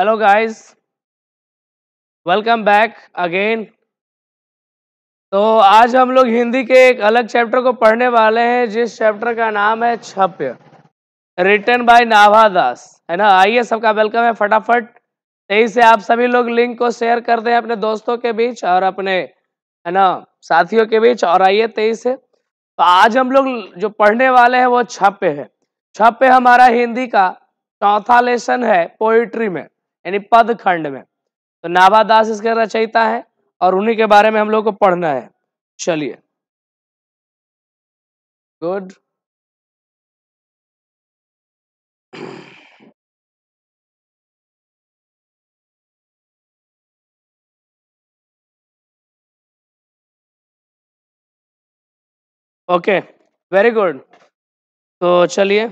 hello guys welcome back again तो आज हम लोग हिंदी के एक अलग चैप्टर को पढ़ने वाले हैं जिस चैप्टर का नाम है छप्य रिटर्न बाय नाभा दास है ना आइए सबका वेलकम है फटाफट यही से आप सभी लोग लिंक को शेयर कर दें अपने दोस्तों के बीच और अपने है ना साथियों के बीच और आइए तेईस से तो आज हम लोग जो पढ़ने वाले हैं वो छप्य है छप्य हमारा हिंदी का चौथा लेसन है पोइट्री में यानी पद खंड में तो नाभादास इसके रचयिता है और उन्हीं के बारे में हम लोग को पढ़ना है चलिए गुड ओके वेरी गुड तो चलिए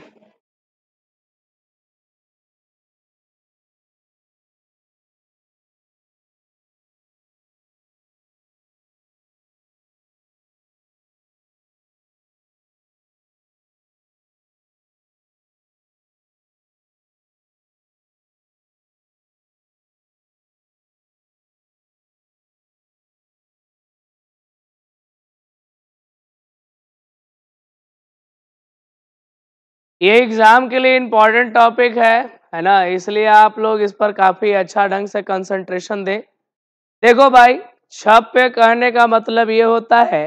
ये एग्ज़ाम के लिए इम्पॉर्टेंट टॉपिक है है ना इसलिए आप लोग इस पर काफ़ी अच्छा ढंग से कंसंट्रेशन दें देखो भाई छप पे कहने का मतलब ये होता है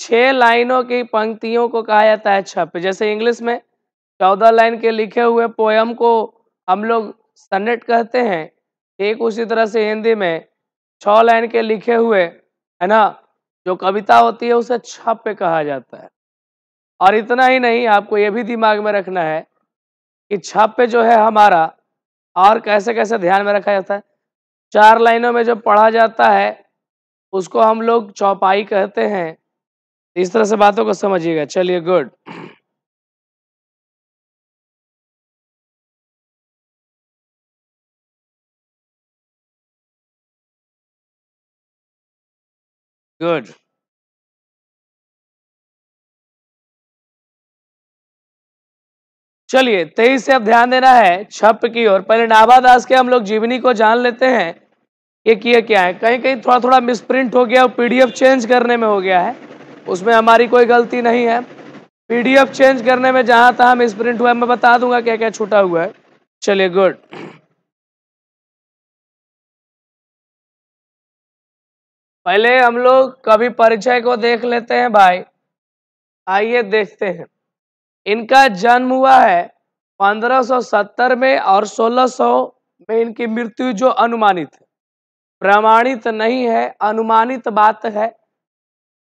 छह लाइनों की पंक्तियों को कहा जाता है छप जैसे इंग्लिश में चौदह लाइन के लिखे हुए पोयम को हम लोग सनेट कहते हैं एक उसी तरह से हिंदी में छ लाइन के लिखे हुए है ना जो कविता होती है उसे छप पे कहा जाता है और इतना ही नहीं आपको ये भी दिमाग में रखना है कि छप पे जो है हमारा और कैसे कैसे ध्यान में रखा जाता है चार लाइनों में जो पढ़ा जाता है उसको हम लोग चौपाई कहते हैं इस तरह से बातों को समझिएगा चलिए गुड गुड चलिए तेईस से अब ध्यान देना है छप की ओर पहले नाभादास के हम लोग जीवनी को जान लेते हैं ये किया क्या है कहीं कहीं थोड़ा थोड़ा मिसप्रिंट हो गया और पीडीएफ चेंज करने में हो गया है उसमें हमारी कोई गलती नहीं है पीडीएफ चेंज करने में जहां तहाँ मिसप्रिंट हुआ है मैं बता दूंगा क्या क्या छूटा हुआ है चलिए गुड पहले हम लोग कभी परिचय को देख लेते हैं भाई आइए देखते हैं इनका जन्म हुआ है 1570 में और 1600 में इनकी मृत्यु जो अनुमानित है प्रमाणित नहीं है अनुमानित बात है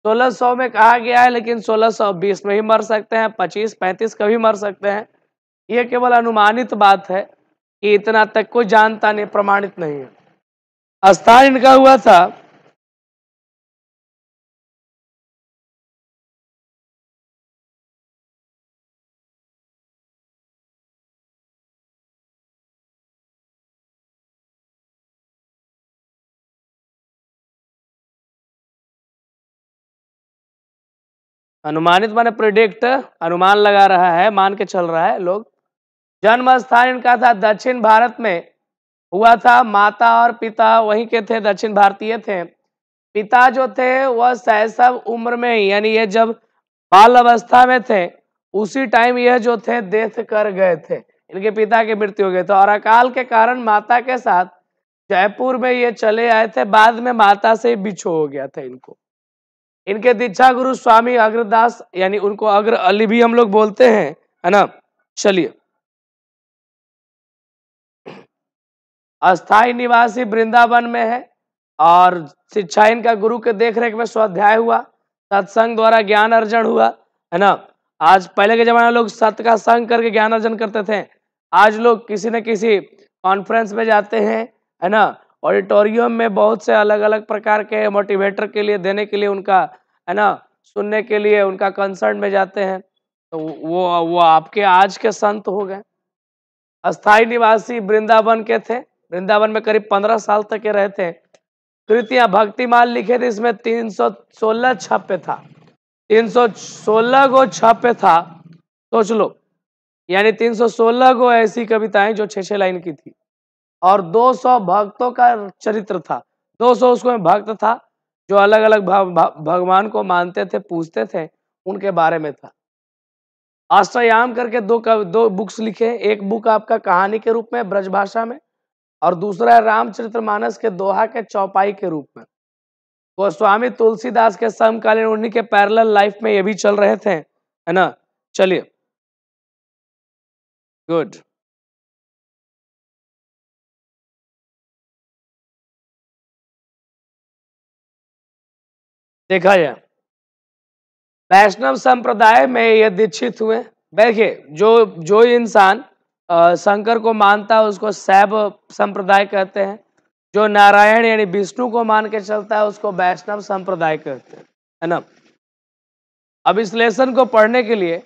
1600 में कहा गया है लेकिन 1620 में ही मर सकते हैं 25 35 कभी मर सकते हैं ये केवल अनुमानित बात है कि इतना तक कोई जानता नहीं प्रमाणित नहीं है स्थान इनका हुआ था अनुमानित माने प्रिडिक्ट अनुमान लगा रहा है मान के चल रहा है लोग जन्म स्थान इनका था दक्षिण भारत में हुआ था माता और पिता वहीं के थे दक्षिण भारतीय थे पिता जो थे वह सहसव उम्र में ही यानी ये जब बाल अवस्था में थे उसी टाइम यह जो थे देख कर गए थे इनके पिता की मृत्यु हो गई थे तो और अकाल के कारण माता के साथ जयपुर में ये चले आए थे बाद में माता से बिछो हो गया था इनको इनके दीक्षा गुरु स्वामी अग्रदास यानी उनको अग्र अली भी हम लोग बोलते हैं है ना चलिए अस्थाई निवासी वृंदावन में है और शिक्षा इनका गुरु के देखरेख में स्वाध्याय हुआ सत्संग द्वारा ज्ञान अर्जन हुआ है ना आज पहले के जमाने लोग सत का संग करके ज्ञान अर्जन करते थे आज लोग किसी न किसी कॉन्फ्रेंस में जाते हैं है ना ऑडिटोरियम में बहुत से अलग अलग प्रकार के मोटिवेटर के लिए देने के लिए उनका है ना सुनने के लिए उनका कंसर्न में जाते हैं तो वो वो आपके आज के संत हो गए अस्थाई निवासी वृंदावन के थे वृंदावन में करीब पंद्रह साल तक के रहे थे कृतियां भक्तिमाल लिखे थे इसमें तीन सौ सोलह छपे था तीन सौ सोलह गो छपे था सोच लो यानी तीन सौ सोलह गो ऐसी कविताएं जो छह छह लाइन की थी और दो सौ भक्तों का चरित्र था दो सौ उसको भक्त था जो अलग अलग भगवान को मानते थे पूजते थे उनके बारे में था अष्टयाम करके दो कव, दो बुक्स लिखे एक बुक आपका कहानी के रूप में ब्रजभाषा में और दूसरा है रामचरितमानस के दोहा के चौपाई के रूप में स्वामी तुलसीदास के समकालीन उन्हीं के पैरल लाइफ में ये भी चल रहे थे है ना चलिए गुड देखा जाए वैष्णव संप्रदाय में ये दीक्षित हुए देखिए जो जो इंसान शंकर को मानता है उसको सैब संप्रदाय कहते हैं जो नारायण यानी विष्णु को मान के चलता है उसको वैष्णव संप्रदाय कहते हैं है ना अब इस लेसन को पढ़ने के लिए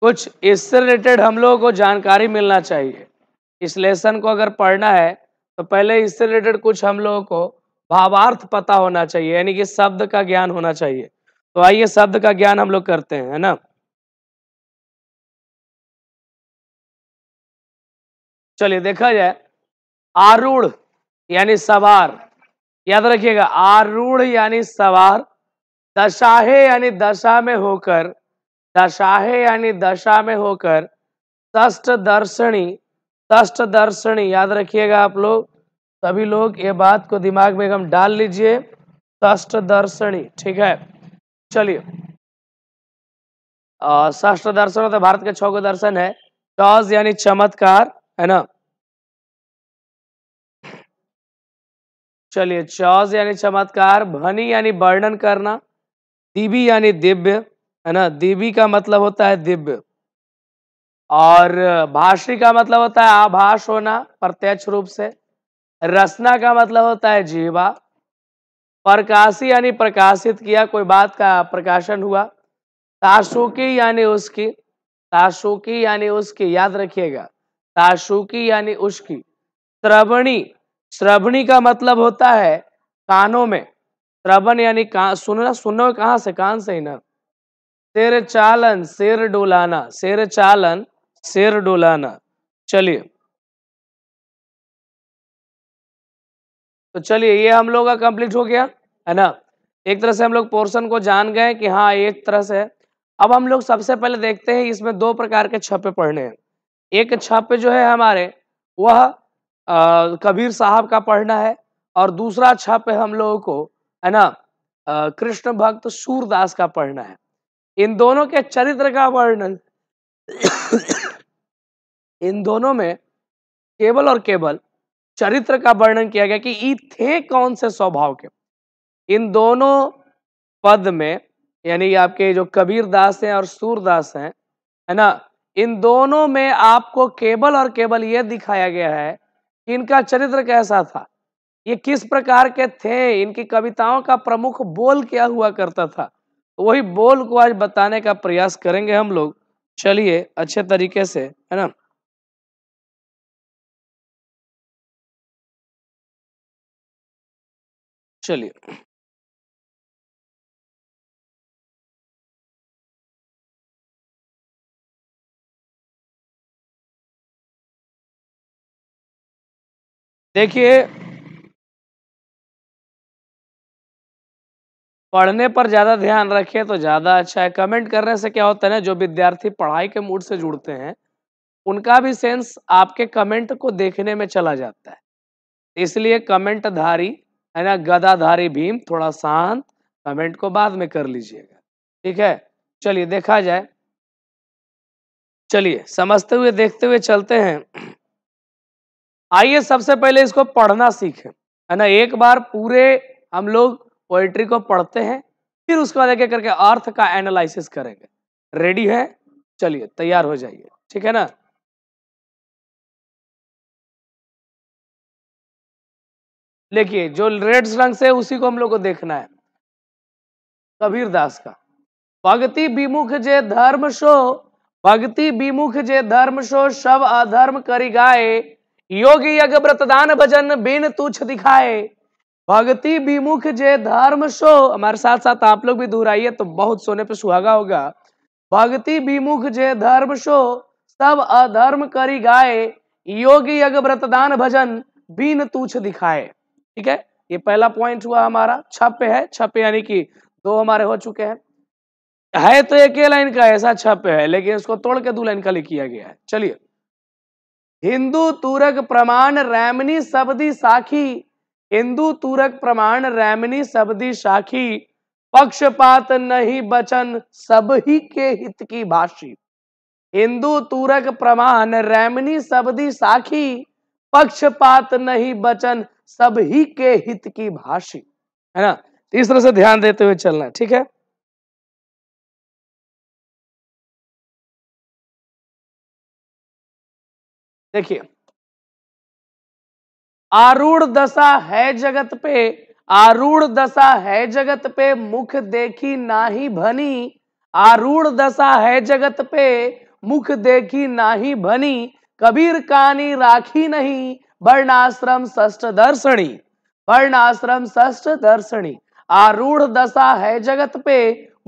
कुछ इससे रिलेटेड हम लोगों को जानकारी मिलना चाहिए इस लेसन को अगर पढ़ना है तो पहले इससे रिलेटेड कुछ हम लोगों को भावार्थ पता होना चाहिए यानी कि शब्द का ज्ञान होना चाहिए तो आइए शब्द का ज्ञान हम लोग करते हैं है ना चलिए देखा जाए आरूढ़ यानी सवार याद रखिएगा आरूढ़ यानी सवार दशाहे यानी दशा में होकर दशाहे यानी दशा में होकर ष्ट दर्शनी ष्ट दर्शनी याद रखिएगा आप लोग सभी लोग ये बात को दिमाग में एकदम डाल लीजिए दर्शनी ठीक है चलिए शास्त्र दर्शन तो भारत के छो दर्शन है टॉज यानी चमत्कार है ना चलिए चौज यानी चमत्कार भनी यानी वर्णन करना दिवी यानी दिव्य है ना दिवी का मतलब होता है दिव्य और भाषी का मतलब होता है आभाष होना प्रत्यक्ष रूप से रसना का मतलब होता है जीवा प्रकाशी यानी प्रकाशित किया कोई बात का प्रकाशन हुआ ताशुकी यानी उसकी ताशुकी यानी उसकी याद रखिएगा ताशुकी यानी उसकी श्रवणी श्रवणी का मतलब होता है कानों में श्रवण यानी सुनना सुनो कहाँ से कान से ही ना सिर चालन सिर डुलाना सिर चालन सिर डुलाना चलिए तो चलिए ये हम लोग का कंप्लीट हो गया है ना एक तरह से हम लोग पोर्शन को जान गए कि हाँ एक तरह से अब हम लोग सबसे पहले देखते हैं इसमें दो प्रकार के छपे पढ़ने हैं एक छपे जो है हमारे वह कबीर साहब का पढ़ना है और दूसरा छप हम लोगों को है ना कृष्ण भक्त सूरदास का पढ़ना है इन दोनों के चरित्र का वर्णन इन दोनों में केवल और केवल चरित्र का वर्णन किया गया कि ई थे कौन से स्वभाव के इन दोनों पद में यानी आपके जो कबीर दास हैं और सूरदास हैं है ना इन दोनों में आपको केवल और केवल यह दिखाया गया है कि इनका चरित्र कैसा था ये किस प्रकार के थे इनकी कविताओं का प्रमुख बोल क्या हुआ करता था तो वही बोल को आज बताने का प्रयास करेंगे हम लोग चलिए अच्छे तरीके से है ना चलिए देखिए पढ़ने पर ज़्यादा ध्यान रखें तो ज़्यादा अच्छा है कमेंट करने से क्या होता है ना जो विद्यार्थी पढ़ाई के मूड से जुड़ते हैं उनका भी सेंस आपके कमेंट को देखने में चला जाता है इसलिए कमेंटधारी है ना गदाधारी भीम थोड़ा शांत कमेंट को बाद में कर लीजिएगा ठीक है चलिए देखा जाए चलिए समझते हुए देखते हुए चलते हैं आइए सबसे पहले इसको पढ़ना सीखें है ना एक बार पूरे हम लोग पोइट्री को पढ़ते हैं फिर उसके बाद एक करके अर्थ का एनालिसिस करेंगे रेडी है चलिए तैयार हो जाइए ठीक है ना देखिए जो रेड रंग से उसी को हम लोग को देखना है कबीर दास का भक्ति विमुख जे धर्म शो भक्ति विमुख जे धर्म शो सब अधर्म करी गाए योगी यज्ञ व्रतदान भजन बिन तुच्छ दिखाए भक्ति विमुख जे धर्म शो हमारे साथ साथ आप लोग भी दूर आइए तो बहुत सोने पे सुहागा होगा भक्ति विमुख जे धर्म शो सब अधर्म करी गाए योगी यज्ञ व्रतदान भजन बिन तुच्छ दिखाए ठीक है ये पहला पॉइंट हुआ हमारा छप है छप यानी कि दो हमारे हो चुके हैं है तो एक लाइन का ऐसा छप है लेकिन इसको तोड़ के दो लाइन का किया गया है चलिए हिंदू तुरक प्रमाण रैमनी सबदी साखी हिंदू तुरक प्रमाण रैमनी सबदी साखी पक्षपात नहीं बचन सब ही के हित की भाषी हिंदू तुरक प्रमाण रैमनी सबदी साखी पक्षपात नहीं बचन सभी के हित की भाषी है ना तो इस तरह से ध्यान देते हुए चलना ठीक है देखिए आरूढ़ दशा है जगत पे आरूढ़ दशा है जगत पे मुख देखी ना ही भनी आरूढ़ दशा है जगत पे मुख देखी ना ही भनी कबीर कानी राखी नहीं वर्णाश्रम सष्ट दर्शनी वर्णाश्रम सष्ट दर्शनी आरूढ़ दशा है जगत पे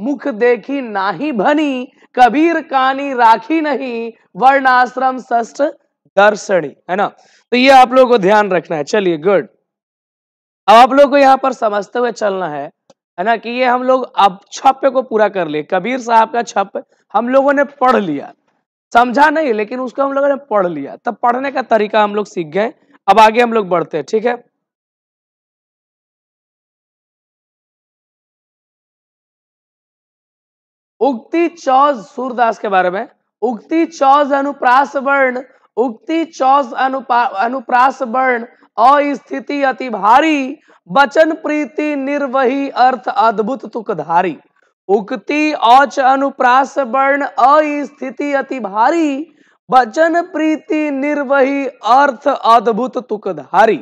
मुख देखी नाही भनी कबीर कानी राखी नहीं वर्णाश्रम सष्ट दर्शनी है ना तो ये आप लोगों को ध्यान रखना है चलिए गुड अब आप लोग को यहाँ पर समझते हुए चलना है है ना कि ये हम लोग अब छप्य को पूरा कर लिए कबीर साहब का छप हम लोगों ने पढ़ लिया समझा नहीं लेकिन उसको हम लोगों ने पढ़ लिया तब पढ़ने का तरीका हम लोग सीख गए अब आगे हम लोग बढ़ते हैं ठीक है उक्ति चौज सूरदास के बारे में उक्ति चौज अनुप्रास वर्ण उक्ति चौज अनुपा अनुप्रास वर्ण अस्थिति अति भारी वचन प्रीति निर्वही अर्थ अद्भुत तुकधारी उक्ति औच अनुप्रास वर्ण अस्थिति अति भारी वचन प्रीति निर्वही अर्थ अद्भुत तुकधारी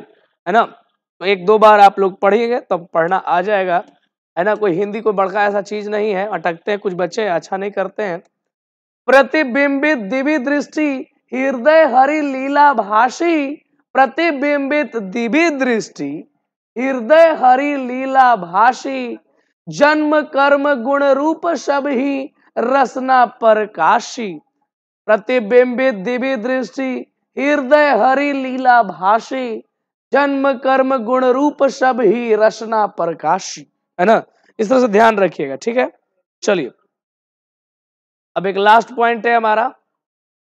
है ना तो एक दो बार आप लोग पढ़िएगा तब तो पढ़ना आ जाएगा है ना कोई हिंदी कोई बड़का ऐसा चीज नहीं है अटकते हैं कुछ बच्चे अच्छा नहीं करते हैं प्रतिबिंबित दिव्य दृष्टि हृदय हरि लीला भाषी प्रतिबिंबित दिव्य दृष्टि हृदय हरि लीला भाषी जन्म कर्म गुण रूप सब ही रसना प्रकाशी प्रतिबिंबित दिव्य दृष्टि हृदय हरि लीला भाषी जन्म कर्म गुण रूप सब ही रसना प्रकाशी है ना इस तरह से ध्यान रखिएगा ठीक है चलिए अब एक लास्ट पॉइंट है हमारा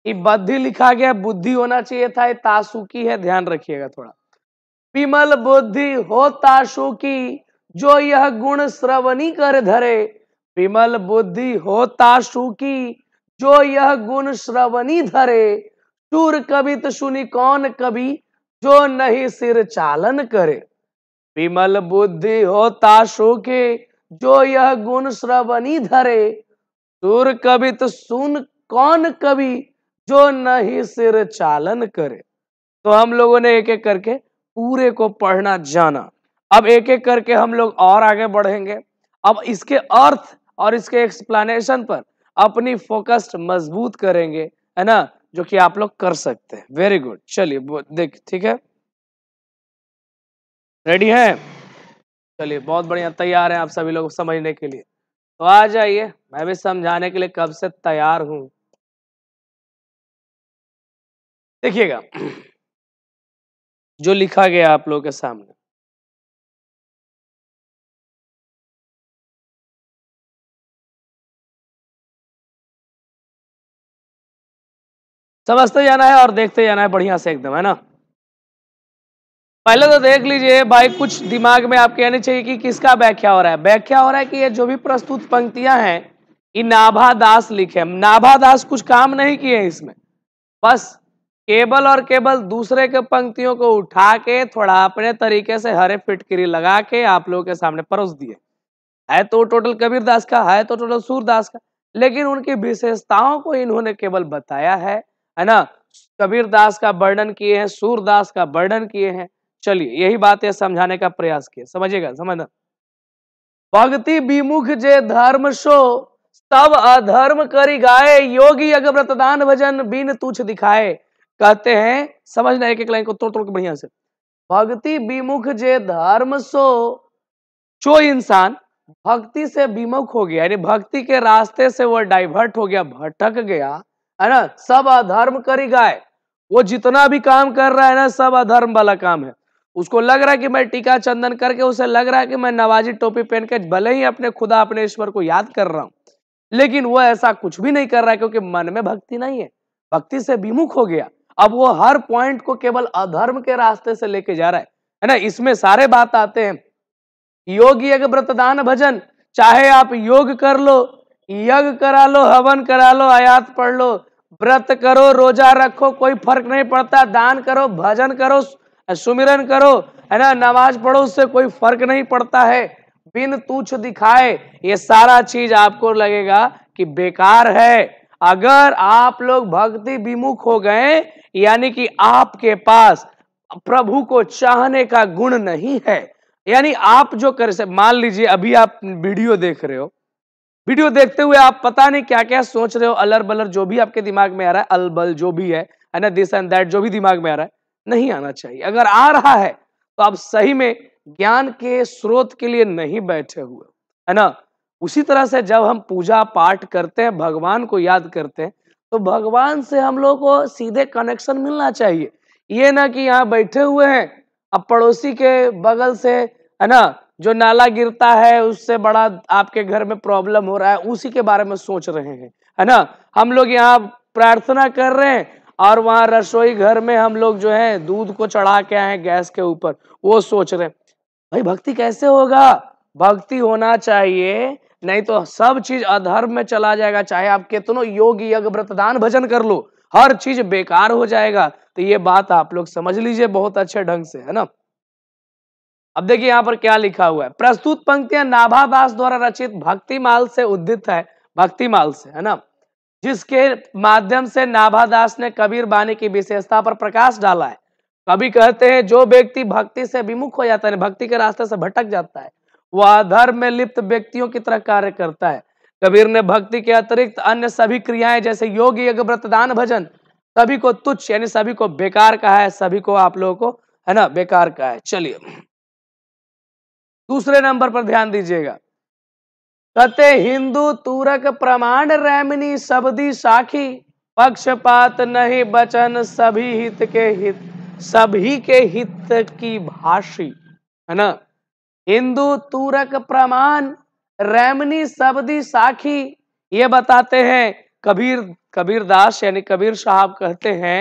कि बद्धि लिखा गया बुद्धि होना चाहिए था ये तासुकी है ध्यान रखिएगा थोड़ा विमल बुद्धि हो तासुकी जो यह गुण श्रवणी कर धरे विमल बुद्धि होता सुखी जो यह गुण श्रवणी धरे चूर कवित सुनी कौन कवि जो नहीं सिर चालन करे विमल बुद्धि होता सुखे जो यह गुण श्रवणी धरे चूर कवित सुन कौन कवि जो नहीं सिर चालन करे तो हम लोगों ने एक एक करके पूरे को पढ़ना जाना अब एक एक करके हम लोग और आगे बढ़ेंगे अब इसके अर्थ और इसके एक्सप्लेनेशन पर अपनी फोकस्ड मजबूत करेंगे है ना जो कि आप लोग कर सकते हैं वेरी गुड चलिए देख ठीक है रेडी है चलिए बहुत बढ़िया तैयार हैं आप सभी लोग समझने के लिए तो आ जाइए मैं भी समझाने के लिए कब से तैयार हूं देखिएगा जो लिखा गया आप लोगों के सामने समझते जाना है और देखते जाना है बढ़िया से एकदम है ना पहले तो देख लीजिए भाई कुछ दिमाग में आपके आनी चाहिए कि किसका व्याख्या हो रहा है व्याख्या हो रहा है कि ये जो भी प्रस्तुत पंक्तियां हैं ये नाभा लिखे नाभादास कुछ काम नहीं किए इसमें बस केवल और केवल दूसरे के पंक्तियों को उठा के थोड़ा अपने तरीके से हरे फिटकरी लगा के आप लोगों के सामने परोस दिए है तो टोटल कबीर दास का है तो टोटल सूरदास का लेकिन उनकी विशेषताओं को इन्होंने केवल बताया है है ना कबीर दास का वर्णन किए हैं सूरदास का वर्णन किए हैं चलिए यही बात है समझाने का प्रयास किए समझिएगा समझना भक्ति विमुख जे धर्म सो तब अधर्म करी गाए योगी अगव्रत व्रतदान भजन बिन तुच्छ दिखाए कहते हैं समझना एक एक लाइन को तोड़ तोड़ के बढ़िया से भक्ति विमुख जे धर्म सो जो इंसान भक्ति से विमुख हो गया यानी भक्ति के रास्ते से वह डाइवर्ट हो गया भटक गया है ना सब अधर्म करी गाय वो जितना भी काम कर रहा है ना सब अधर्म वाला काम है उसको लग रहा है कि मैं टीका चंदन करके उसे लग रहा है कि मैं नवाजी टोपी पहन के भले ही अपने खुदा अपने ईश्वर को याद कर रहा हूं लेकिन वो ऐसा कुछ भी नहीं कर रहा है क्योंकि मन में भक्ति नहीं है भक्ति से विमुख हो गया अब वो हर पॉइंट को केवल अधर्म के रास्ते से लेके जा रहा है है ना इसमें सारे बात आते हैं योग यज्ञ व्रतदान भजन चाहे आप योग कर लो यज्ञ करा लो हवन करा लो आयात पढ़ लो व्रत करो रोजा रखो कोई फर्क नहीं पड़ता दान करो भजन करो सुमिरन करो है ना नमाज पढ़ो उससे कोई फर्क नहीं पड़ता है बिन तुच्छ दिखाए ये सारा चीज आपको लगेगा कि बेकार है अगर आप लोग भक्ति विमुख हो गए यानी कि आपके पास प्रभु को चाहने का गुण नहीं है यानी आप जो कर मान लीजिए अभी आप वीडियो देख रहे हो वीडियो देखते हुए आप पता नहीं क्या क्या सोच रहे हो अलर बलर जो भी आपके दिमाग में आ रहा है अलबल जो भी है दिस एंड दैट जो भी दिमाग में आ रहा है नहीं आना चाहिए अगर आ रहा है तो आप सही में ज्ञान के स्रोत के लिए नहीं बैठे हुए है ना उसी तरह से जब हम पूजा पाठ करते हैं भगवान को याद करते हैं तो भगवान से हम लोग को सीधे कनेक्शन मिलना चाहिए ये ना कि यहाँ बैठे हुए हैं अब पड़ोसी के बगल से है ना जो नाला गिरता है उससे बड़ा आपके घर में प्रॉब्लम हो रहा है उसी के बारे में सोच रहे हैं है ना हम लोग यहाँ प्रार्थना कर रहे हैं और वहाँ रसोई घर में हम लोग जो है दूध को चढ़ा के आए गैस के ऊपर वो सोच रहे हैं भाई भक्ति कैसे होगा भक्ति होना चाहिए नहीं तो सब चीज अधर्म में चला जाएगा चाहे आप कितनों योग यज्ञ व्रतदान भजन कर लो हर चीज बेकार हो जाएगा तो ये बात आप लोग समझ लीजिए बहुत अच्छे ढंग से है ना अब देखिए यहाँ पर क्या लिखा हुआ है प्रस्तुत पंक्तियां नाभा द्वारा रचित भक्तिमाल से उद्धित है भक्तिमाल से है ना जिसके माध्यम से नाभा ने कबीर बानी की विशेषता पर प्रकाश डाला है कभी कहते हैं जो व्यक्ति भक्ति से विमुख हो जाता है भक्ति के रास्ते से भटक जाता है वह अधर्म में लिप्त व्यक्तियों की तरह कार्य करता है कबीर ने भक्ति के अतिरिक्त अन्य सभी क्रियाएं जैसे योग यज्ञ व्रतदान भजन सभी को तुच्छ यानी सभी को बेकार कहा है सभी को आप लोगों को है ना बेकार कहा है चलिए दूसरे नंबर पर ध्यान दीजिएगा कते हिंदू तुरक प्रमाण रैमिनी सबदी साखी पक्षपात नहीं बचन सभी हित के हित सभी के हित की भाषी है ना हिंदू तुरक प्रमाण रैमनी सबदी साखी ये बताते हैं कबीर कबीर दास यानी कबीर साहब कहते हैं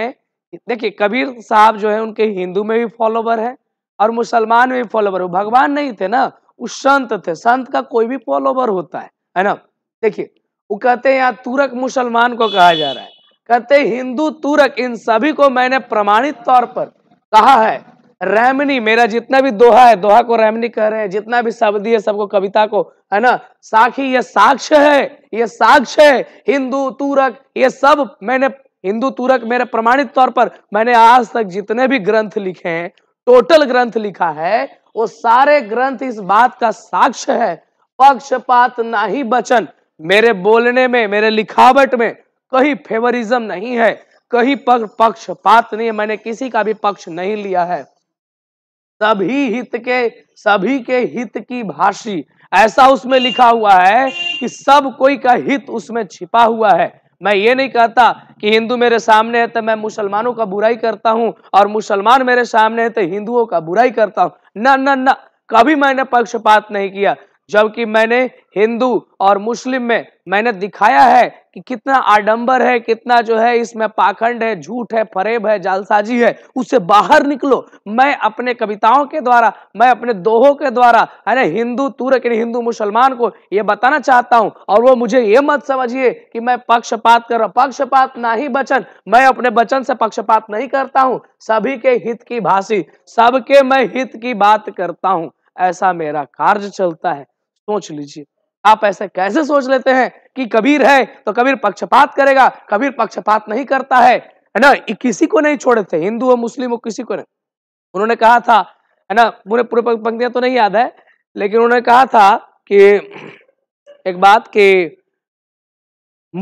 देखिए कबीर साहब जो है उनके हिंदू में भी फॉलोवर है और मुसलमान भी फॉलोवर भगवान नहीं थे ना वो संत थे संत का कोई भी फॉलोवर होता है है ना देखिए वो कहते हैं यहाँ तुरक मुसलमान को कहा जा रहा है कहते हिंदू तुरक इन सभी को मैंने प्रमाणित तौर पर कहा है रैमनी मेरा जितना भी दोहा है दोहा को रैमनी कह रहे हैं जितना भी शब्द है सबको कविता को है ना साखी ये साक्ष्य है ये साक्ष्य है हिंदू तुरक ये सब मैंने हिंदू तुरक मेरे प्रमाणित तौर पर मैंने आज तक जितने भी ग्रंथ लिखे हैं टोटल ग्रंथ लिखा है वो सारे ग्रंथ इस बात का साक्ष्य है पक्षपात ना ही बचन मेरे बोलने में मेरे लिखावट में कहीं फेवरिज्म नहीं है कहीं पक्षपात नहीं है मैंने किसी का भी पक्ष नहीं लिया है सभी हित के सभी के हित की भाषी ऐसा उसमें लिखा हुआ है कि सब कोई का हित उसमें छिपा हुआ है मैं ये नहीं कहता कि हिंदू मेरे सामने है तो मैं मुसलमानों का बुराई करता हूँ और मुसलमान मेरे सामने है तो हिंदुओं का बुराई करता हूँ न न न कभी मैंने पक्षपात नहीं किया जबकि मैंने हिंदू और मुस्लिम में मैंने दिखाया है कि कितना आडंबर है कितना जो है इसमें पाखंड है झूठ है फरेब है जालसाजी है उससे बाहर निकलो मैं अपने कविताओं के द्वारा मैं अपने दोहों के द्वारा है ना हिंदू यानी हिंदू मुसलमान को ये बताना चाहता हूँ और वो मुझे ये मत समझिए कि मैं पक्षपात कर रहा पक्षपात ना ही बचन मैं अपने बचन से पक्षपात नहीं करता हूँ सभी के हित की भाषी सबके मैं हित की बात करता हूँ ऐसा मेरा कार्य चलता है सोच लीजिए आप ऐसे कैसे सोच लेते हैं कि कबीर है तो कबीर पक्षपात करेगा कबीर पक्षपात नहीं करता है है ना किसी को नहीं छोड़े थे हिंदू हो मुस्लिम हो किसी को नहीं उन्होंने कहा था है ना पूरे पूरे पंक्तियां तो नहीं याद है लेकिन उन्होंने कहा था कि एक बात कि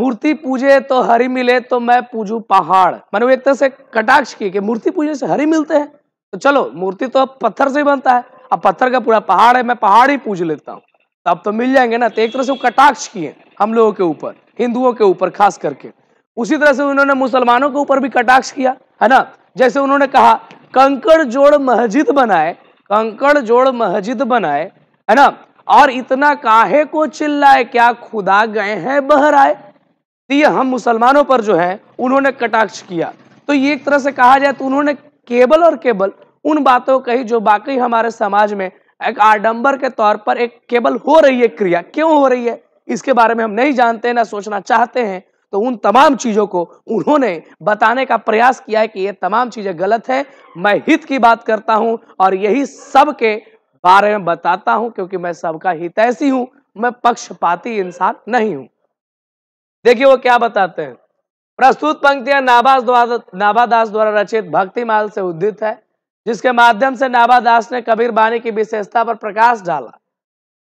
मूर्ति पूजे तो हरि मिले तो मैं पूजू पहाड़ मैंने एक तरह से कटाक्ष की कि मूर्ति पूजने से हरि मिलते हैं तो चलो मूर्ति तो पत्थर से ही बनता है अब पत्थर का पूरा पहाड़ है मैं पहाड़ ही पूज लेता हूँ अब तो मिल जाएंगे ना तो एक तरह से कटाक्ष किए हम लोगों के ऊपर हिंदुओं के ऊपर खास करके उसी तरह से उन्होंने मुसलमानों के ऊपर भी कटाक्ष किया है ना जैसे उन्होंने कहा कंकड़ जोड़ मस्जिद बनाए कंकड़ जोड़ मस्जिद बनाए है ना और इतना काहे को चिल्लाए क्या खुदा गए हैं बहराए तो ये हम मुसलमानों पर जो है उन्होंने कटाक्ष किया तो ये एक तरह से कहा जाए तो उन्होंने केवल और केवल उन बातों कही जो बाकी हमारे समाज में एक आडंबर के तौर पर एक केवल हो रही है क्रिया क्यों हो रही है इसके बारे में हम नहीं जानते ना सोचना चाहते हैं तो उन तमाम चीजों को उन्होंने बताने का प्रयास किया है कि ये तमाम चीजें गलत है मैं हित की बात करता हूं और यही सबके बारे में बताता हूं क्योंकि मैं सबका हित ऐसी हूं मैं पक्षपाती इंसान नहीं हूं देखिए वो क्या बताते हैं प्रस्तुत पंक्तियां नाभास द्वारा नाभादास द्वारा रचित भक्तिमाल से उद्धित है जिसके माध्यम से नाभादास ने कबीर बानी की विशेषता पर प्रकाश डाला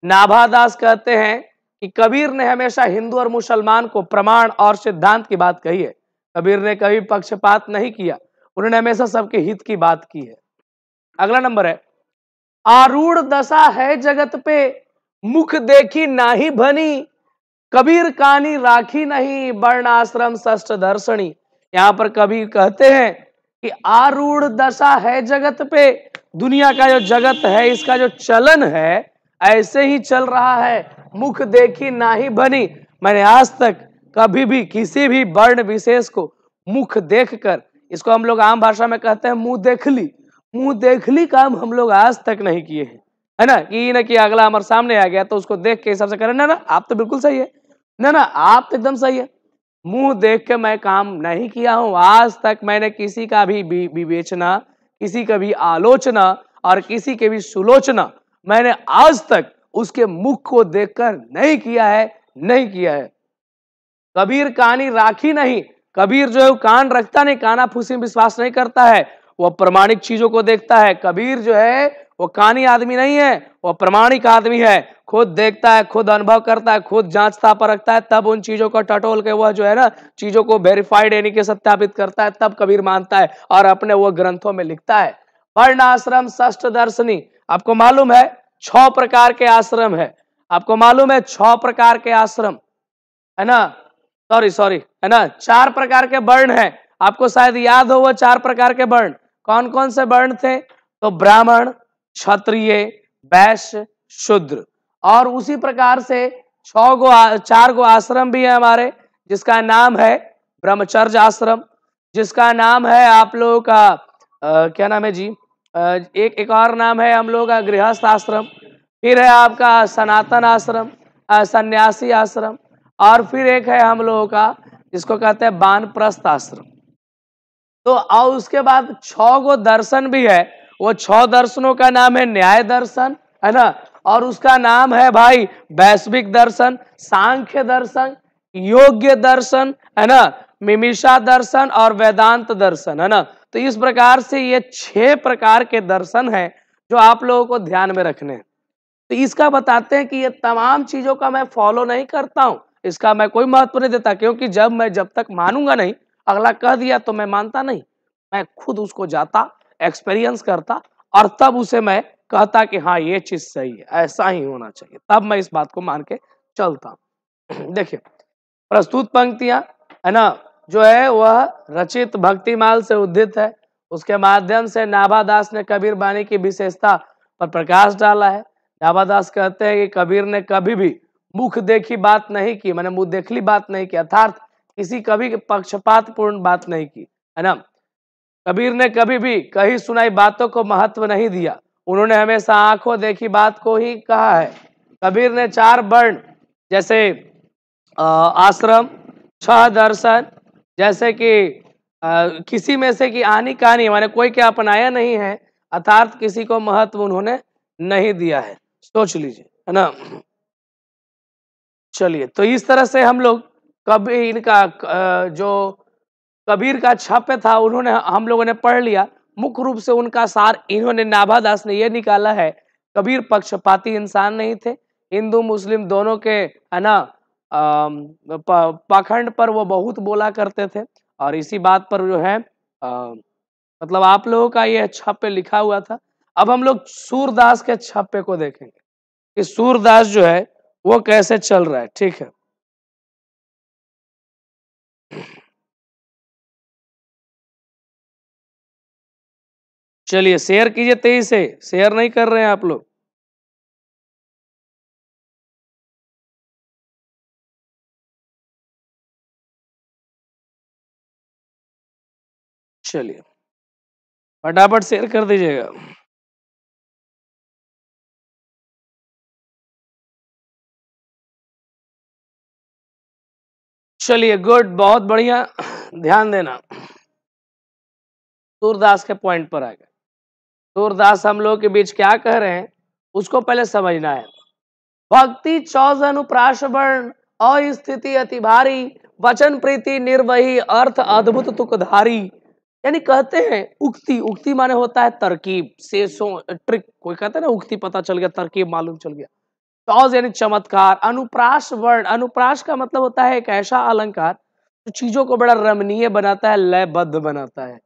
नाभादास कहते हैं कि कबीर ने हमेशा हिंदू और मुसलमान को प्रमाण और सिद्धांत की बात कही है कबीर ने कभी पक्षपात नहीं किया उन्होंने हमेशा सबके हित की बात की है अगला नंबर है आरूढ़ दशा है जगत पे मुख देखी नाही भनी कबीर कानी राखी नहीं वर्ण आश्रम सष्ट दर्शनी यहां पर कभी कहते हैं कि आरूढ़ दशा है जगत पे दुनिया का जो जगत है इसका जो चलन है ऐसे ही चल रहा है मुख देखी ना ही बनी मैंने आज तक कभी भी किसी भी वर्ण विशेष को मुख देखकर इसको हम लोग आम भाषा में कहते हैं मुंह देख ली मुंह देख ली काम हम लोग आज तक नहीं किए हैं है ना कि ना कि अगला हमारे सामने आ गया तो उसको देख के हिसाब से करें ना ना आप तो बिल्कुल सही है ना ना आप तो एकदम सही है मुंह देख के मैं काम नहीं किया हूं आज तक मैंने किसी का भी विवेचना किसी का भी आलोचना और किसी के भी सुलोचना मैंने आज तक उसके मुख को देखकर नहीं किया है नहीं किया है कबीर कानी राखी नहीं कबीर जो है कान रखता नहीं काना फूसी में विश्वास नहीं करता है वह प्रमाणिक चीजों को देखता है कबीर जो है वो कानी आदमी नहीं है वह प्रमाणिक आदमी है खुद देखता है खुद अनुभव करता है खुद जांचता परखता है तब उन चीजों को टटोल के वह जो है ना चीजों को वेरीफाइड यानी कि सत्यापित करता है तब कबीर मानता है और अपने वो ग्रंथों में लिखता है वर्ण आश्रम ष्ट दर्शनी आपको मालूम है छ प्रकार के आश्रम है आपको मालूम है छ प्रकार के आश्रम है ना सॉरी सॉरी है ना चार प्रकार के वर्ण है आपको शायद याद हो वो चार प्रकार के वर्ण कौन कौन से वर्ण थे तो ब्राह्मण क्षत्रिय वैश्य शुद्र और उसी प्रकार से छ गो चार गो आश्रम भी है हमारे जिसका नाम है ब्रह्मचर्य आश्रम जिसका नाम है आप लोगों का आ, क्या नाम है जी आ, एक एक और नाम है हम लोगों का गृहस्थ आश्रम फिर है आपका सनातन आश्रम सन्यासी आश्रम और फिर एक है हम लोगों का जिसको कहते हैं बानप्रस्थ आश्रम तो और उसके बाद छ गो दर्शन भी है वो छ दर्शनों का नाम है न्याय दर्शन है ना और उसका नाम है भाई वैश्विक दर्शन सांख्य दर्शन योग्य दर्शन है ना मिमिषा दर्शन और वेदांत दर्शन है ना तो इस प्रकार से ये छह प्रकार के दर्शन हैं जो आप लोगों को ध्यान में रखने हैं तो इसका बताते हैं कि ये तमाम चीजों का मैं फॉलो नहीं करता हूं इसका मैं कोई महत्व नहीं देता क्योंकि जब मैं जब तक मानूंगा नहीं अगला कह दिया तो मैं मानता नहीं मैं खुद उसको जाता एक्सपीरियंस करता और तब उसे मैं कहता कि हाँ ये चीज सही है ऐसा ही होना चाहिए तब मैं इस बात को मान के चलता हूँ देखिए प्रस्तुत पंक्तियां है ना जो है वह रचित भक्तिमाल से उद्धित है उसके माध्यम से नाभादास ने कबीर बानी की विशेषता पर प्रकाश डाला है नाभादास कहते हैं कि कबीर ने कभी भी मुख देखी बात नहीं की मैंने मुख देखली बात नहीं की अर्थात किसी कभी पक्षपातपूर्ण बात नहीं की है ना कबीर ने कभी भी कही सुनाई बातों को महत्व नहीं दिया उन्होंने हमेशा आंखों देखी बात को ही कहा है कबीर ने चार वर्ण जैसे आश्रम छह दर्शन जैसे कि किसी में से कि आनी कहानी माने कोई क्या अपनाया नहीं है अर्थार्थ किसी को महत्व उन्होंने नहीं दिया है सोच लीजिए है ना चलिए तो इस तरह से हम लोग कभी इनका जो कबीर का छाप था उन्होंने हम लोगों ने पढ़ लिया मुख्य रूप से उनका सार इन्होंने नाभादास ने यह निकाला है कबीर पक्षपाती इंसान नहीं थे हिंदू मुस्लिम दोनों के है ना पाखंड पर वो बहुत बोला करते थे और इसी बात पर जो है आ, मतलब आप लोगों का ये छापे लिखा हुआ था अब हम लोग सूरदास के छापे को देखेंगे कि सूरदास जो है वो कैसे चल रहा है ठीक है चलिए शेयर कीजिए तेईस से शेयर नहीं कर रहे हैं आप लोग चलिए फटाफट शेयर कर दीजिएगा चलिए गुड बहुत बढ़िया ध्यान देना सूरदास के पॉइंट पर आ गए सूरदास हम लोग के बीच क्या कह रहे हैं उसको पहले समझना है भक्ति चौज अनुप्राशवर्ण अस्थिति अति भारी वचन प्रीति निर्वही अर्थ अद्भुत तुकधारी यानी कहते हैं उक्ति उक्ति माने होता है तरकीब सेसों ट्रिक कोई कहते हैं ना उक्ति पता चल गया तरकीब मालूम चल गया चौज यानी चमत्कार अनुप्राश वर्ण अनुप्राश का मतलब होता है एक ऐसा अलंकार जो चीजों को बड़ा रमणीय बनाता है लयबद्ध बनाता है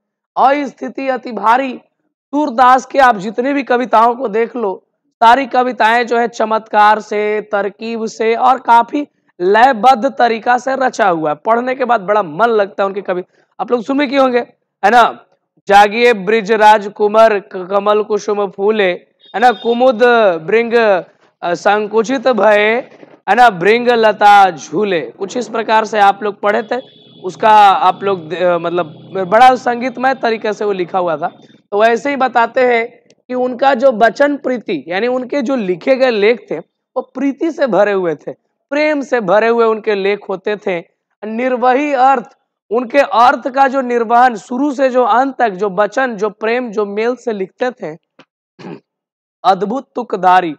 अस्थिति अति भारी सूरदास के आप जितने भी कविताओं को देख लो सारी कविताएं जो है चमत्कार से तरकीब से और काफी लयबद्ध तरीका से रचा हुआ है पढ़ने के बाद बड़ा मन लगता है उनकी कवि आप लोग सुन क्यों होंगे है ना जागिए ब्रिज राजकुमार कमल कुसुम फूले है ना कुमुद ब्रिंग संकुचित भय है ना ब्रिंग लता झूले कुछ इस प्रकार से आप लोग पढ़े थे उसका आप लोग मतलब बड़ा संगीतमय तरीके से वो लिखा हुआ था तो वैसे ही बताते हैं कि उनका जो वचन प्रीति यानी उनके जो लिखे गए लेख थे वो प्रीति से भरे हुए थे प्रेम से भरे हुए उनके लेख होते थे निर्वही अर्थ उनके अर्थ का जो निर्वहन शुरू से जो अंत तक जो वचन जो प्रेम जो मेल से लिखते थे अद्भुत तुकदारी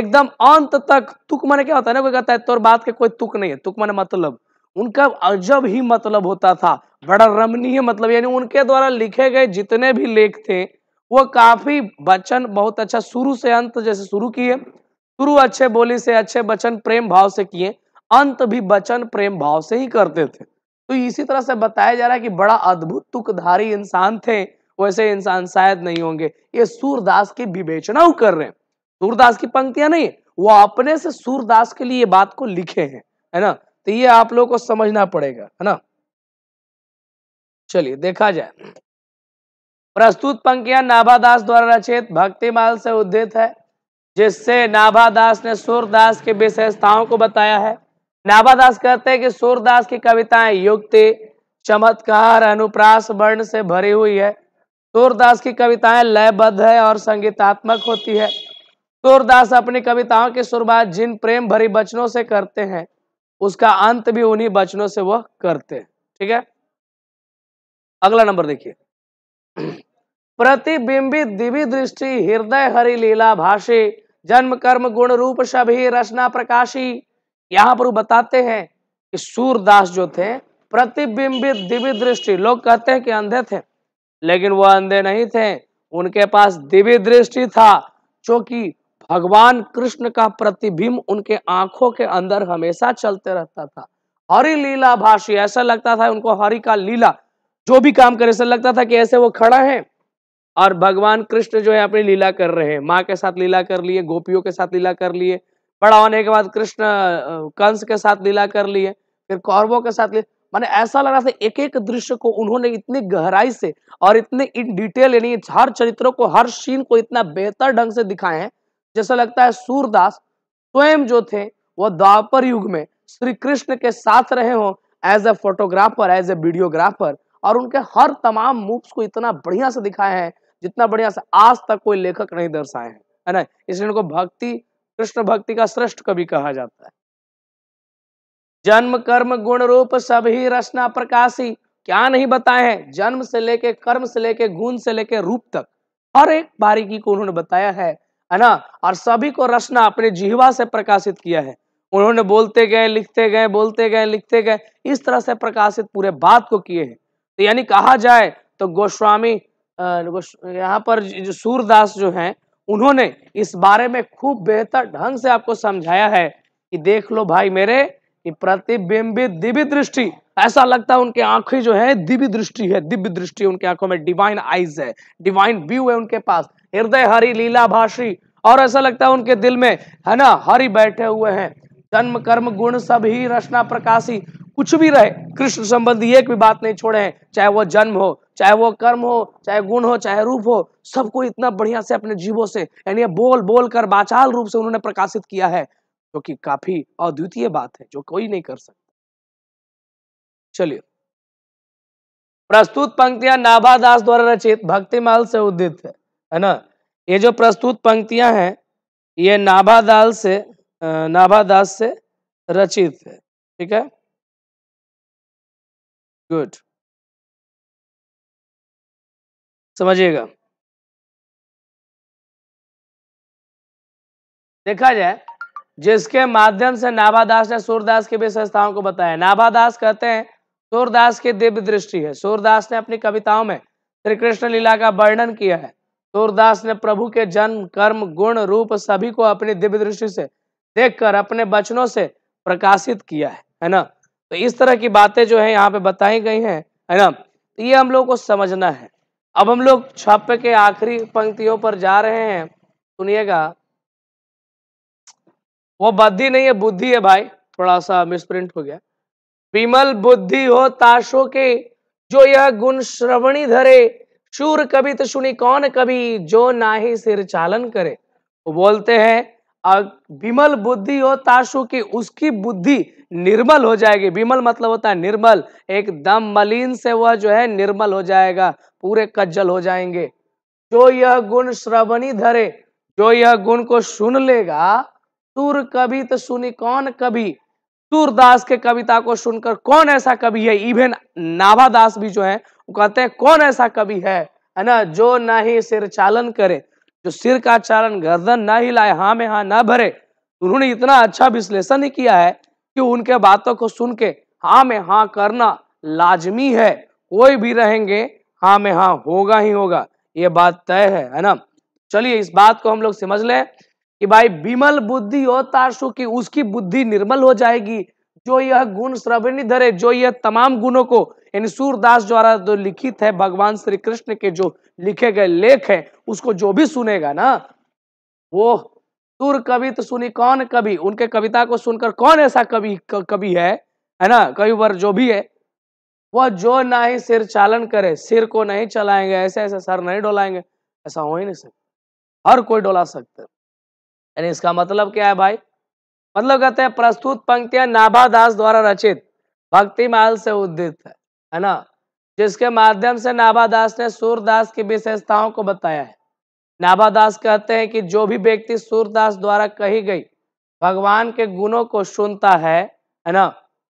एकदम अंत तक तुक मैंने क्या होता है ना कोई कहता है तोर बात के कोई तुक नहीं है तुक मैंने मतलब उनका अजब ही मतलब होता था बड़ा रमणीय मतलब यानी उनके द्वारा लिखे गए जितने भी लेख थे वो काफी वचन बहुत अच्छा शुरू से अंत जैसे शुरू किए शुरू अच्छे बोली से अच्छे वचन प्रेम भाव से किए अंत भी वचन प्रेम भाव से ही करते थे तो इसी तरह से बताया जा रहा है कि बड़ा अद्भुत तुकधारी इंसान थे वैसे इंसान शायद नहीं होंगे ये सूरदास की विवेचना कर रहे हैं सूरदास की पंक्तियां नहीं वो अपने से सूरदास के लिए बात को लिखे हैं है ना तो ये आप लोगों को समझना पड़ेगा है ना चलिए देखा जाए प्रस्तुत पंक्तियां नाभादास द्वारा रचित भक्तिमाल से उद्धित है जिससे नाभादास ने सूरदास की विशेषताओं को बताया है नाभादास कहते हैं कि सूरदास की कविताएं युक्ति चमत्कार अनुप्रास वर्ण से भरी हुई है सूरदास की कविताएं लयबद्ध है और संगीतात्मक होती है सूरदास अपनी कविताओं की शुरुआत जिन प्रेम भरी वचनों से करते हैं उसका अंत भी उन्हीं वचनों से वह करते हैं ठीक है अगला नंबर देखिए प्रतिबिंबित दिव्य दृष्टि हृदय हरि लीला भाषी जन्म कर्म गुण रूप सभी रचना प्रकाशी यहां पर बताते हैं कि सूरदास जो थे प्रतिबिंबित दिव्य दृष्टि लोग कहते हैं कि अंधे थे लेकिन वह अंधे नहीं थे उनके पास दिव्य दृष्टि था जो कि भगवान कृष्ण का प्रतिबिंब उनके आंखों के अंदर हमेशा चलते रहता था हरि लीला भाषी ऐसा लगता था उनको हरि का लीला जो भी काम करे ऐसा लगता था कि ऐसे वो खड़ा है और भगवान कृष्ण जो है अपनी लीला कर रहे हैं माँ के साथ लीला कर लिए गोपियों के साथ लीला कर लिए बड़ा होने के बाद कृष्ण कंस के साथ लीला कर लिए फिर कौरवों के साथ लिए मैंने ऐसा लग रहा था एक एक दृश्य को उन्होंने इतनी गहराई से और इतने इन डिटेल यानी हर चरित्रों को हर सीन को इतना बेहतर ढंग से दिखाए हैं जैसा लगता है सूरदास स्वयं जो थे वह द्वापर युग में श्री कृष्ण के साथ रहे हो as a photographer as a videographer और उनके हर तमाम मूव्स को इतना बढ़िया से दिखाया है जितना बढ़िया से आज तक कोई लेखक नहीं दर्शाए हैं है ना इसलिए उनको भक्ति कृष्ण भक्ति का श्रेष्ठ कवि कहा जाता है जन्म कर्म गुण रूप सभी रचना प्रकाशी क्या नहीं बताए हैं जन्म से लेके कर्म से लेके गुण से लेके रूप तक हर एक बारीकी को उन्होंने बताया है है ना और सभी को रचना अपने जिहवा से प्रकाशित किया है उन्होंने बोलते गए लिखते गए बोलते गए लिखते गए इस तरह से प्रकाशित पूरे बात को किए हैं तो यानी कहा जाए तो गोस्वामी यहाँ पर सूरदास जो हैं उन्होंने इस बारे में खूब बेहतर ढंग से आपको समझाया है कि देख लो भाई मेरे कि प्रतिबिंबित दिव्य दृष्टि ऐसा लगता है उनके आंखें जो है दिव्य दृष्टि है दिव्य दृष्टि उनके आंखों में डिवाइन आइज है डिवाइन व्यू है उनके पास हृदय हरि लीला भाषी और ऐसा लगता है उनके दिल में है ना हरि बैठे हुए हैं जन्म कर्म गुण सब ही रचना प्रकाशी कुछ भी रहे कृष्ण संबंधी एक भी बात नहीं छोड़े हैं चाहे वो जन्म हो चाहे वो कर्म हो चाहे गुण हो चाहे रूप हो सबको इतना बढ़िया से अपने जीवों से यानी बोल बोल कर बाचाल रूप से उन्होंने प्रकाशित किया है जो कि काफी अद्वितीय बात है जो कोई नहीं कर सकता चलिए प्रस्तुत पंक्तियां नाभादास द्वारा रचित भक्तिमाल से उद्धित है है ना ये जो प्रस्तुत पंक्तियां हैं ये नाभादाल से नाभादास से रचित है ठीक है गुड समझिएगा देखा जाए जिसके माध्यम से नाभादास ने सूरदास की विशेषताओं को बताया नाभादास कहते हैं सूरदास की दिव्य दृष्टि है सूरदास ने अपनी कविताओं में श्री कृष्ण लीला का वर्णन किया है सूरदास ने प्रभु के जन्म कर्म गुण रूप सभी को अपनी दिव्य दृष्टि से देखकर अपने बचनों से प्रकाशित किया है है ना तो इस तरह की बातें जो है यहाँ पे बताई गई हैं है ना तो ये हम लोग को समझना है अब हम लोग छप के आखिरी पंक्तियों पर जा रहे हैं सुनिएगा वो बद्धि नहीं है बुद्धि है भाई थोड़ा सा मिसप्रिंट हो गया विमल बुद्धि हो ताशो के जो यह गुण श्रवणी धरे शूर कभी तो सुनी कौन कभी जो ना ही सिर चालन करे वो बोलते हैं विमल बुद्धि हो ताशु की उसकी बुद्धि निर्मल हो जाएगी विमल मतलब होता है निर्मल एकदम मलिन से वह जो है निर्मल हो जाएगा पूरे कज्जल हो जाएंगे जो यह गुण श्रवणी धरे जो यह गुण को सुन लेगा सूर कवि तो सुनी कौन कभी सूरदास के कविता को सुनकर कौन ऐसा कवि है इवन नाभादास भी जो है वो कहते हैं कौन ऐसा कवि है है ना जो ना ही सिर चालन करे जो सिर का चालन गर्दन ना ही लाए हाँ में हाँ ना भरे उन्होंने इतना अच्छा विश्लेषण किया है कि उनके बातों को सुन के हा में हाँ करना लाजमी है कोई भी रहेंगे हाँ में हाँ होगा ही होगा ये बात तय है है ना चलिए इस बात को हम लोग समझ लें कि भाई विमल बुद्धि और तारसु की उसकी बुद्धि निर्मल हो जाएगी जो यह गुण श्रवणी धरे जो यह तमाम गुणों को यानी सूरदास द्वारा जो लिखित है भगवान श्री कृष्ण के जो लिखे गए लेख है उसको जो भी सुनेगा ना वो सुर कवि तो सुनी कौन कवि उनके कविता को सुनकर कौन ऐसा कवि कवि है है ना कई वर्ग जो भी है वह जो ना ही सिर चालन करे सिर को नहीं चलाएंगे ऐसे ऐसे सर नहीं डोलाएंगे ऐसा हो ही नहीं सकता हर कोई डोला सकता यानी इसका मतलब क्या है भाई मतलब कहते हैं प्रस्तुत पंक्तियां नाभा द्वारा रचित भक्ति माल से उद्धित है है ना जिसके माध्यम से नाभादास ने सूरदास की विशेषताओं को बताया है नाभादास कहते हैं कि जो भी व्यक्ति सूरदास द्वारा कही गई भगवान के गुणों को सुनता है है ना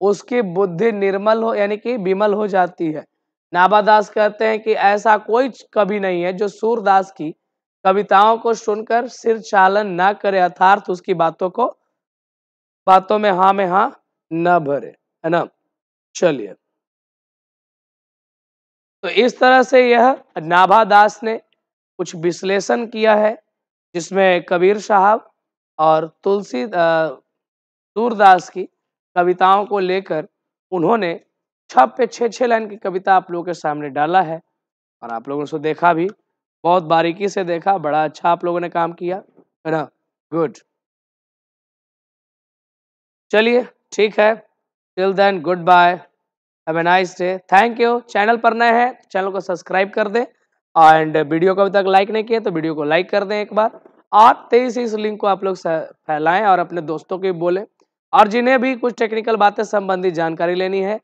उसकी बुद्धि निर्मल हो यानी कि विमल हो जाती है नाभादास कहते हैं कि ऐसा कोई कवि नहीं है जो सूरदास की कविताओं को सुनकर सिर चालन ना करे अर्थार्थ उसकी बातों को बातों में हाँ में हाँ ना भरे है ना चलिए तो इस तरह से यह नाभादास ने कुछ विश्लेषण किया है जिसमें कबीर साहब और तुलसी दूरदास की कविताओं को लेकर उन्होंने छप पे छः छः लाइन की कविता आप लोगों के सामने डाला है और आप लोगों ने उसको देखा भी बहुत बारीकी से देखा बड़ा अच्छा आप लोगों ने काम किया है ना गुड चलिए ठीक है till then goodbye have a nice day thank you channel पर नए हैं चैनल को सब्सक्राइब कर दें एंड वीडियो को अभी तक लाइक नहीं किया तो वीडियो को लाइक कर दें एक बार और तेईस इस लिंक को आप लोग फैलाएं और अपने दोस्तों को बोलें और जिन्हें भी कुछ टेक्निकल बातें संबंधी जानकारी लेनी है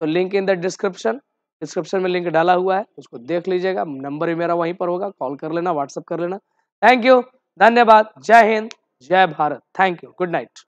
तो link in the description description में लिंक डाला हुआ है उसको देख लीजिएगा नंबर भी मेरा वहीं पर होगा कॉल कर लेना व्हाट्सअप कर लेना थैंक यू धन्यवाद जय हिंद जय Bharat thank you good night